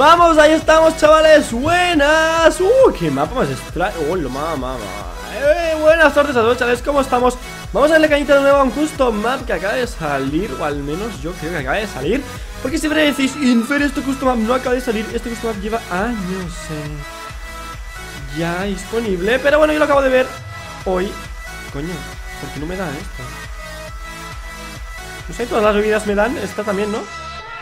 Vamos, ahí estamos, chavales. Buenas. Uh, qué mapa más extraño. Oh, Hola, mamá. Eh, buenas tardes a todos, chavales. ¿Cómo estamos? Vamos a darle cañita de nuevo a un custom map que acaba de salir. O al menos yo creo que acaba de salir. Porque siempre decís, Infer, este custom map no acaba de salir. Este custom map lleva años eh, ya disponible. Pero bueno, yo lo acabo de ver hoy. Coño, ¿por qué no me da esto? No sé, todas las bebidas me dan. Esta también, ¿no?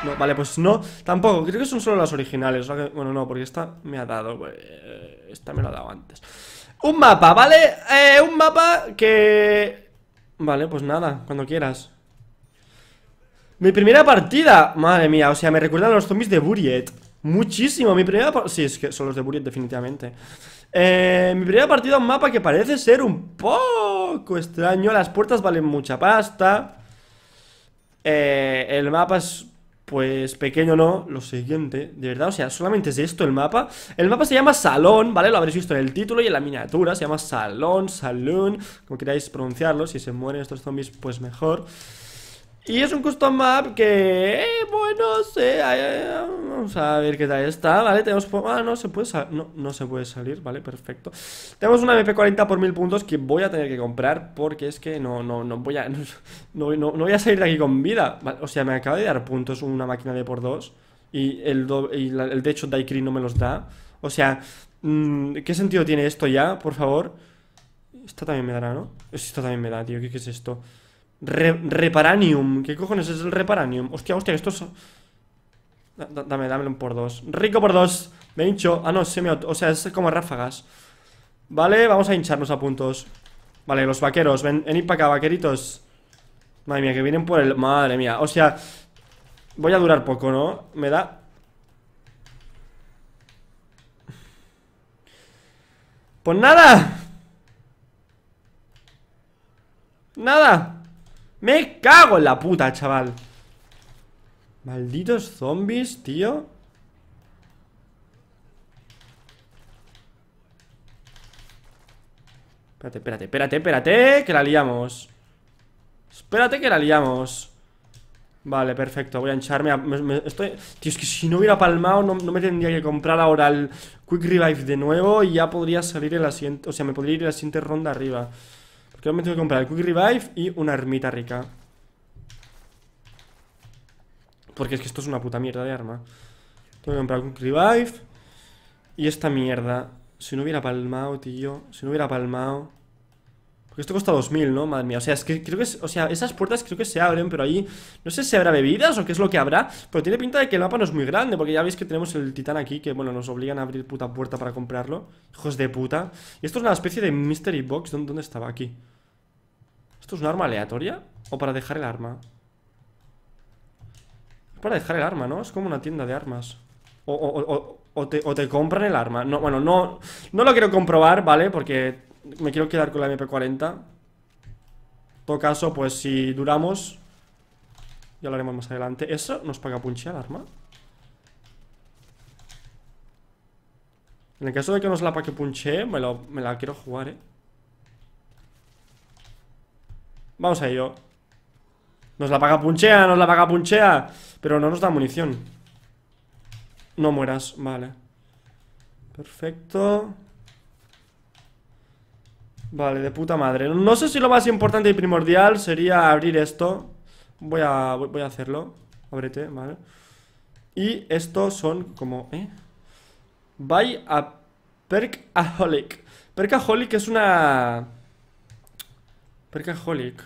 No, vale, pues no, tampoco. Creo que son solo las originales. Bueno, no, porque esta me ha dado. Pues, eh, esta me lo ha dado antes. Un mapa, ¿vale? Eh, un mapa que... Vale, pues nada, cuando quieras. Mi primera partida. Madre mía, o sea, me recuerdan a los zombies de Buriet. Muchísimo, mi primera partida... Sí, es que son los de Buriet definitivamente. Eh, mi primera partida, un mapa que parece ser un poco extraño. Las puertas valen mucha pasta. el mapa es pues pequeño no, lo siguiente, de verdad, o sea, solamente es esto el mapa El mapa se llama Salón, ¿vale? Lo habréis visto en el título y en la miniatura Se llama Salón, Saloon, como queráis pronunciarlo Si se mueren estos zombies, pues mejor y es un custom map que, eh, bueno, sé, eh, vamos a ver qué tal está, ¿vale? Tenemos, ah, no se puede no, no se puede salir, ¿vale? Perfecto Tenemos una MP40 por mil puntos que voy a tener que comprar porque es que no, no, no voy a, no, no, voy a salir de aquí con vida O sea, me acaba de dar puntos una máquina de por dos y el, el de hecho no me los da O sea, mm, ¿qué sentido tiene esto ya, por favor? Esto también me dará, ¿no? Esto también me da, tío, qué es esto? reparanium. ¿Qué cojones es el reparanium? Hostia, hostia, estos son... dame, dámelo por dos. Rico por dos. Me hincho. Ah, no, se me... O sea, es como ráfagas. Vale, vamos a hincharnos a puntos. Vale, los vaqueros. Ven, venid para acá, vaqueritos. Madre mía, que vienen por el... Madre mía. O sea, voy a durar poco, ¿no? Me da... Pues nada. Nada. Me cago en la puta, chaval Malditos zombies, tío Espérate, espérate, espérate, espérate Que la liamos Espérate que la liamos Vale, perfecto, voy a hincharme Tío, es que si no hubiera palmado no, me tendría que comprar ahora el Quick Revive de nuevo Y ya podría salir en la siguiente... O sea, me podría ir a la siguiente ronda arriba me tengo que comprar el Quick Revive y una ermita rica. Porque es que esto es una puta mierda de arma. Tengo que comprar el Quick Revive y esta mierda. Si no hubiera palmado, tío. Si no hubiera palmado. Porque esto cuesta 2000, ¿no? Madre mía. O sea, es que creo que. o sea, esas puertas creo que se abren, pero ahí. No sé si habrá bebidas o qué es lo que habrá. Pero tiene pinta de que el mapa no es muy grande. Porque ya veis que tenemos el titán aquí. Que bueno, nos obligan a abrir puta puerta para comprarlo. Hijos de puta. Y esto es una especie de mystery box. dónde estaba? Aquí. ¿Esto es un arma aleatoria? ¿O para dejar el arma? Para dejar el arma, ¿no? Es como una tienda de armas O, te, compran el arma no, Bueno, no, no lo quiero comprobar, ¿vale? Porque me quiero quedar con la MP40 En todo caso, pues si duramos Ya lo haremos más adelante ¿Eso nos paga punche el arma? En el caso de que nos la pague punche me, me la quiero jugar, ¿eh? Vamos a ello Nos la paga punchea, nos la paga punchea Pero no nos da munición No mueras, vale Perfecto Vale, de puta madre No sé si lo más importante y primordial sería abrir esto Voy a, voy a hacerlo Ábrete, vale Y estos son como... ¿eh? Buy a Perkaholic Perkaholic es una... Percaholic.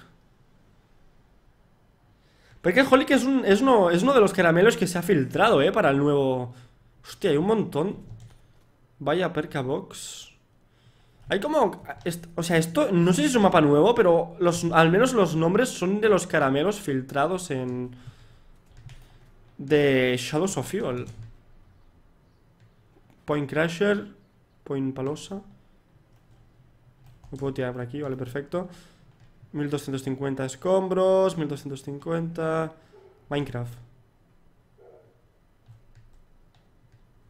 Percaholic es, un, es, uno, de los caramelos que se ha filtrado, ¿eh? Para el nuevo... Hostia, hay un montón. Vaya Box. Hay como... O sea, esto... No sé si es un mapa nuevo, pero al menos los nombres son de los caramelos filtrados en... De Shadows of Fuel. Point Crasher. Point Palosa. Me puedo tirar por aquí, vale, perfecto. 1250 escombros, 1250... Minecraft.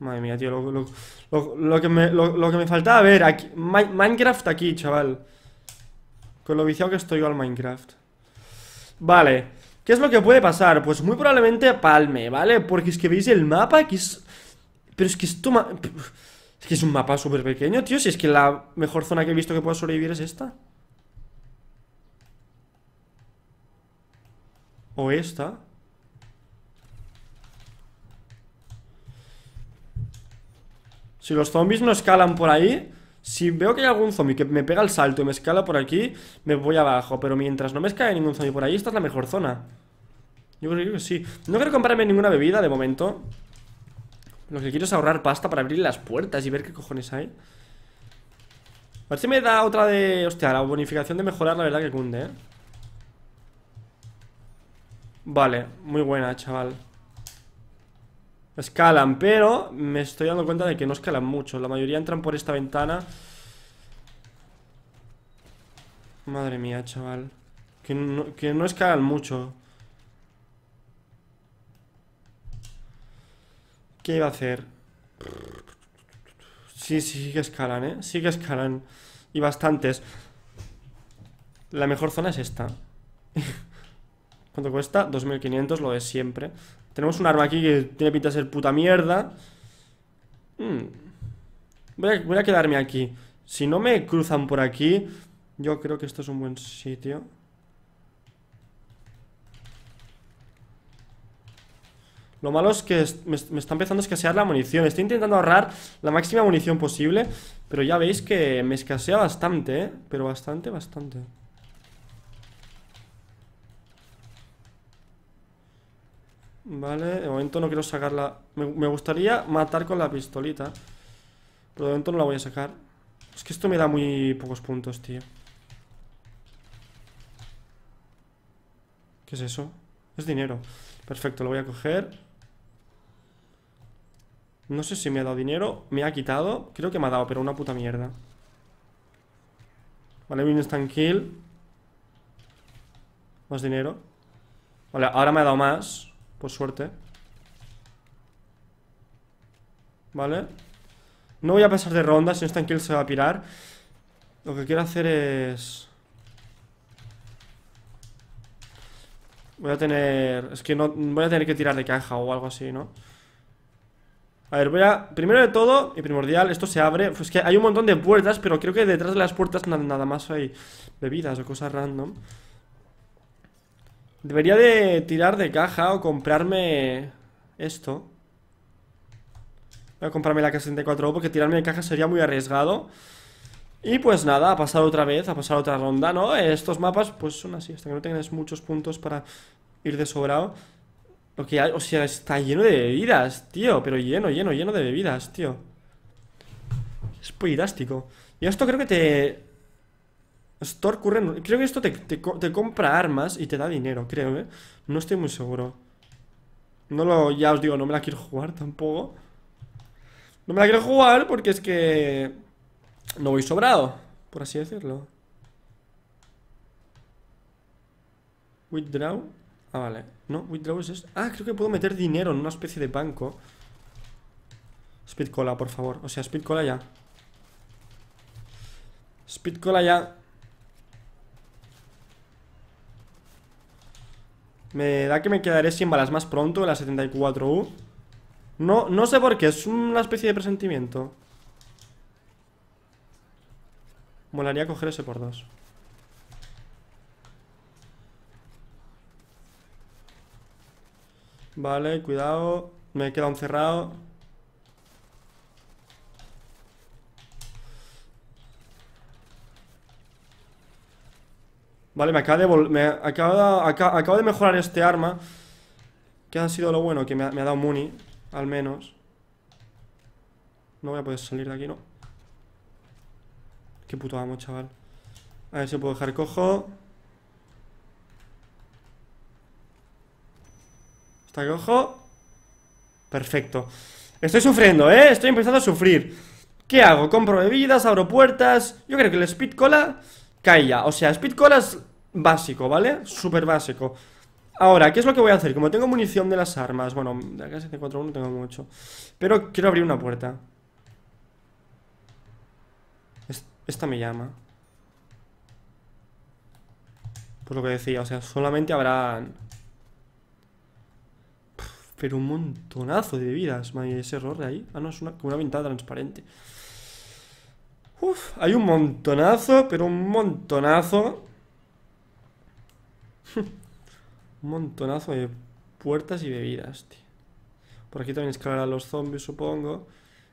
Madre mía, tío, lo, que, me, que, faltaba a ver, aquí, Minecraft aquí, chaval. Con lo viciado que estoy yo al Minecraft. Vale, ¿qué es lo que puede pasar? Pues muy probablemente palme, ¿vale? Porque es que veis el mapa, que es... Pero es que esto... Es que es un mapa súper pequeño, tío, si es que la mejor zona que he visto que pueda sobrevivir es esta. o esta. Si los zombies no escalan por ahí, si veo que hay algún zombie que me pega el salto y me escala por aquí, me voy abajo. Pero mientras no me escale ningún zombie por ahí, esta es la mejor zona. Yo creo que sí. No quiero comprarme ninguna bebida de momento. Lo que quiero es ahorrar pasta para abrir las puertas y ver qué cojones hay. A ver si me da otra de... Hostia, la bonificación de mejorar la verdad que cunde, ¿eh? Vale, muy buena, chaval Escalan, pero me estoy dando cuenta de que no escalan mucho La mayoría entran por esta ventana Madre mía, chaval Que no, que escalan mucho ¿Qué iba a hacer? Sí, sí que escalan, ¿eh? Sí que escalan Y bastantes La mejor zona es esta ¿Cuánto cuesta? 2500, lo de siempre Tenemos un arma aquí que tiene pinta de ser puta mierda hmm. voy, a, voy a quedarme aquí Si no me cruzan por aquí Yo creo que esto es un buen sitio Lo malo es que me, está empezando a escasear la munición Estoy intentando ahorrar la máxima munición posible Pero ya veis que me escasea bastante, ¿eh? Pero bastante, bastante Vale, de momento no quiero sacarla. Me, gustaría matar con la pistolita. Pero de momento no la voy a sacar. Es que esto me da muy pocos puntos, tío. ¿Qué es eso? Es dinero. Perfecto, lo voy a coger. No sé si me ha dado dinero. Me ha quitado. Creo que me ha dado, pero una puta mierda. Vale, bien instant kill. Más dinero. Vale, ahora me ha dado más. Por suerte. Vale. No voy a pasar de ronda, si no está kill se va a pirar. Lo que quiero hacer es... Voy a tener... Es que no... Voy a tener que tirar de caja o algo así, ¿no? A ver, voy a... Primero de todo, y primordial, esto se abre Pues que hay un montón de puertas, pero creo que detrás de las puertas nada más hay bebidas o cosas random Debería de tirar de caja o comprarme esto. Voy a comprarme la K64O porque tirarme de caja sería muy arriesgado. Y pues nada, ha pasado otra vez, ha pasado otra ronda, ¿no? Estos mapas pues son así, hasta que no tengas muchos puntos para ir de sobrado. Lo que o sea, está lleno de bebidas, tío, pero lleno, lleno, lleno de bebidas, tío. Es muy drástico. Y esto creo que te Store Current. Creo que esto te, compra armas y te da dinero, creo, ¿eh? No estoy muy seguro. No lo... Ya os digo, no me la quiero jugar tampoco. No me la quiero jugar porque es que... No voy sobrado, por así decirlo. Withdraw. Ah, vale. No, withdraw es esto. Ah, creo que puedo meter dinero en una especie de banco. Speed cola, por favor. O sea, speed cola ya. Speed cola ya. Me da que me quedaré sin balas más pronto, En la 74U. No, no sé por qué, es una especie de presentimiento. Molaría coger ese por dos. Vale, cuidado. Me he un cerrado. Vale, me acaba de, me acaba, de mejorar este arma Que ha sido lo bueno, que me ha, me ha dado Muni Al menos No voy a poder salir de aquí, no Qué puto amo, chaval A ver si puedo dejar cojo Está cojo Perfecto Estoy sufriendo, ¿eh? Estoy empezando a sufrir ¿Qué hago? ¿Compro bebidas? ¿Abro puertas? Yo creo que el speed cola Caía, o sea, Speed es básico, ¿vale? Súper básico Ahora, ¿qué es lo que voy a hacer? Como tengo munición de las armas Bueno, de acá no tengo mucho Pero quiero abrir una puerta Esta me llama Por lo que decía, o sea, solamente habrán Pero un montonazo de vidas Madre, Ese error de ahí Ah, no, es una, una ventana transparente Uf, hay un montonazo, pero un montonazo. un montonazo de puertas y bebidas, tío. Por aquí también a los zombies, supongo.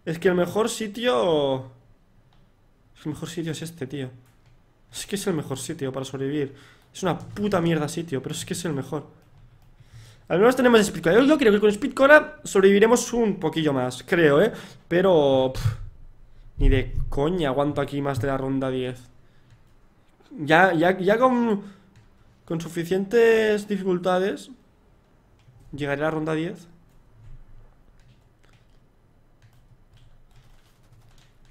Es que el mejor sitio... El mejor sitio es este, tío. Es que es el mejor sitio para sobrevivir. Es una puta mierda sitio, pero es que es el mejor. Al menos tenemos Speedcora. Yo creo que con Speedcora sobreviviremos un poquillo más, creo, ¿eh? Pero... Ni de coña aguanto aquí más de la ronda 10. Ya, ya, ya con, con suficientes dificultades llegaré a la ronda 10.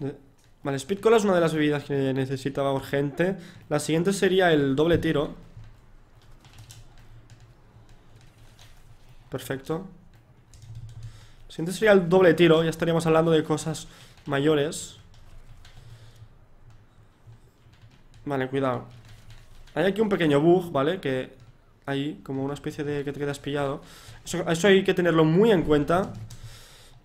Eh, vale, Speed Cola es una de las bebidas que necesitaba urgente. La siguiente sería el doble tiro. Perfecto. La siguiente sería el doble tiro. Ya estaríamos hablando de cosas mayores. Vale, cuidado. Hay aquí un pequeño bug, ¿vale? Que hay como una especie de que te quedas pillado. Eso, hay que tenerlo muy en cuenta.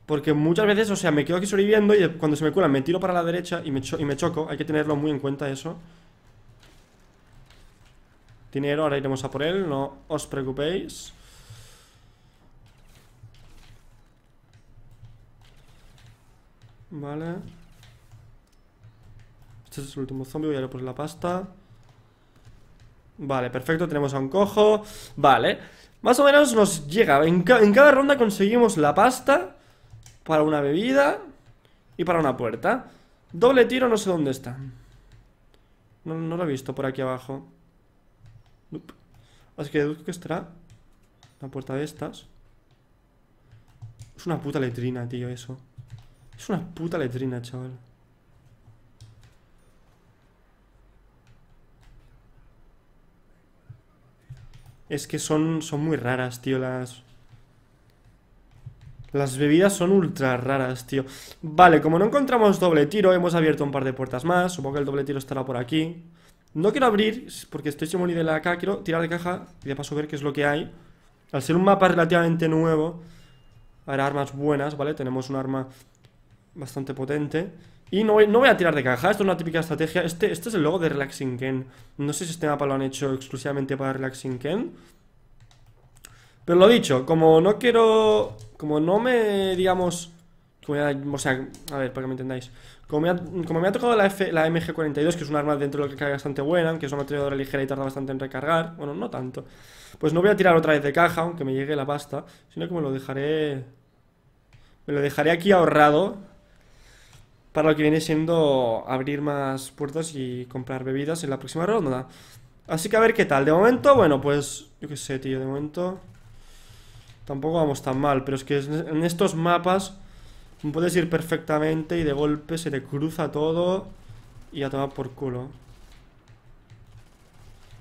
Porque muchas veces, o sea, me quedo aquí sobreviviendo y cuando se me curan me tiro para la derecha y me, y me choco. Hay que tenerlo muy en cuenta eso. Dinero, ahora iremos a por él, no os preocupéis. Vale. Este es el último zombie, voy a por la pasta. Vale, perfecto, tenemos a un cojo. Vale. Más o menos nos llega. En, cada ronda conseguimos la pasta para una bebida y para una puerta. Doble tiro, no sé dónde está. No, lo he visto por aquí abajo. Así que deduzco que estará La puerta de estas. Es una puta letrina, tío, eso. Es una puta letrina, chaval. Es que son, son muy raras, tío, las... bebidas son ultra raras, tío Vale, como no encontramos doble tiro Hemos abierto un par de puertas más Supongo que el doble tiro estará por aquí No quiero abrir, porque estoy sin de la acá Quiero tirar de caja y de paso ver qué es lo que hay Al ser un mapa relativamente nuevo Habrá armas buenas, ¿vale? Tenemos un arma Bastante potente Y no voy, a tirar de caja, esto es una típica estrategia Este, este es el logo de Relaxing Ken No sé si este mapa lo han hecho exclusivamente para Relaxing Ken Pero lo dicho, como no quiero... Como no me, digamos... o sea, a ver, para que me entendáis Como me ha, tocado la, la MG42 Que es un arma dentro de lo que cae bastante buena Aunque es una metralladora ligera y tarda bastante en recargar Bueno, no tanto Pues no voy a tirar otra vez de caja, aunque me llegue la pasta Sino que me lo dejaré... Me lo dejaré aquí ahorrado para lo que viene siendo abrir más puertas y comprar bebidas en la próxima ronda. Así que a ver qué tal. De momento, bueno, pues yo qué sé, tío, de momento tampoco vamos tan mal, pero es que en estos mapas puedes ir perfectamente y de golpe se te cruza todo y a tomar por culo.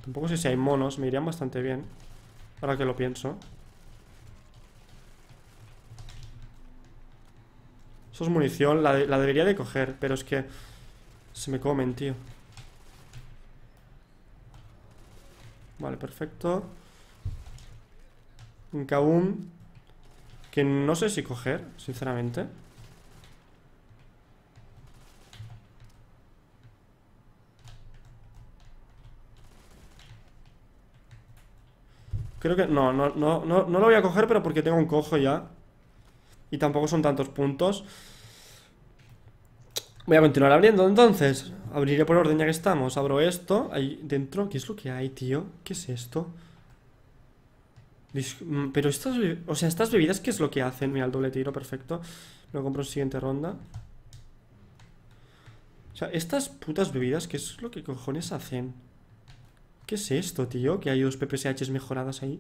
Tampoco sé si hay monos, me irían bastante bien, ahora que lo pienso. munición, la, debería de coger, pero es que se me comen, tío. Vale, perfecto. Un Kaum. Que no sé si coger, sinceramente. Creo que... No, no, no, no, no lo voy a coger, pero porque tengo un cojo ya. Y tampoco son tantos puntos Voy a continuar abriendo entonces Abriré por orden ya que estamos Abro esto, ahí dentro, ¿qué es lo que hay, tío? ¿Qué es esto? Mm, pero estas, o sea, estas bebidas, ¿qué es lo que hacen? Mira, el doble tiro, perfecto Lo compro en siguiente ronda O sea, estas putas bebidas, ¿qué es lo que cojones hacen? ¿Qué es esto, tío? Que hay dos PPSHs mejoradas ahí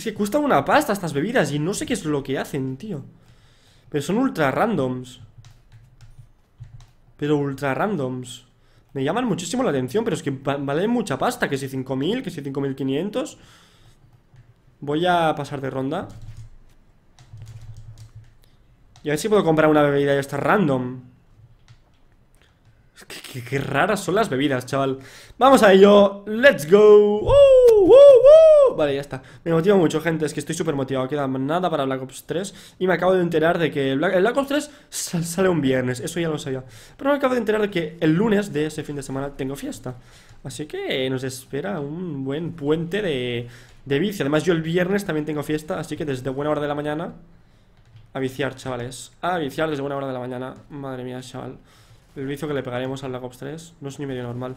es que cuesta una pasta estas bebidas y no sé qué es lo que hacen, tío. Pero son ultra randoms. Pero ultra randoms. Me llaman muchísimo la atención, pero es que valen mucha pasta. Que si 5.000, que si 5.500. Voy a pasar de ronda. Y a ver si puedo comprar una bebida Y esta random. Es raras son las bebidas, chaval. Vamos a ello. ¡Let's go! ¡Uh! Vale, ya está. Me motiva mucho, gente. Es que estoy súper motivado. Queda nada para Black Ops 3. Y me acabo de enterar de que el Black, Ops 3 sale un viernes. Eso ya lo sabía. Pero me acabo de enterar de que el lunes de ese fin de semana tengo fiesta. Así que nos espera un buen puente de, de vicio Además, yo el viernes también tengo fiesta. Así que desde buena hora de la mañana. A viciar, chavales. A viciar desde buena hora de la mañana. Madre mía, chaval. El vicio que le pegaremos a Black Ops 3 no es ni medio normal.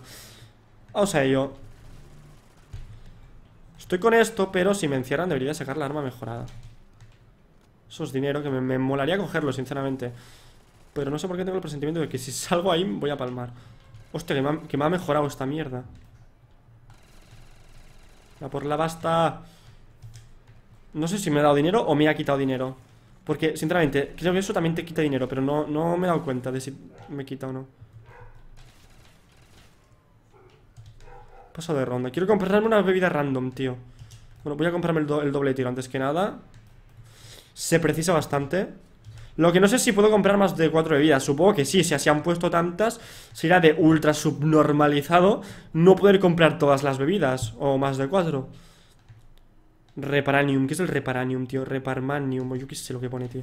O sea, ello. Estoy con esto, pero si me encierran debería sacar la arma mejorada. Eso es dinero que me, molaría cogerlo, sinceramente. Pero no sé por qué tengo el presentimiento de que si salgo ahí voy a palmar. Hostia, que me ha, mejorado esta mierda. La por la basta. No sé si me ha dado dinero o me ha quitado dinero. Porque, sinceramente, creo que eso también te quita dinero, pero no, no me he dado cuenta de si me quita o no. Paso de ronda. Quiero comprarme una bebida random, tío. Bueno, voy a comprarme el, doble tiro antes que nada. Se precisa bastante. Lo que no sé si puedo comprar más de cuatro bebidas Supongo que sí, si así han puesto tantas Será de ultra subnormalizado No poder comprar todas las bebidas O más de cuatro Reparanium, ¿qué es el reparanium, tío? Reparmanium, yo qué sé lo que pone, tío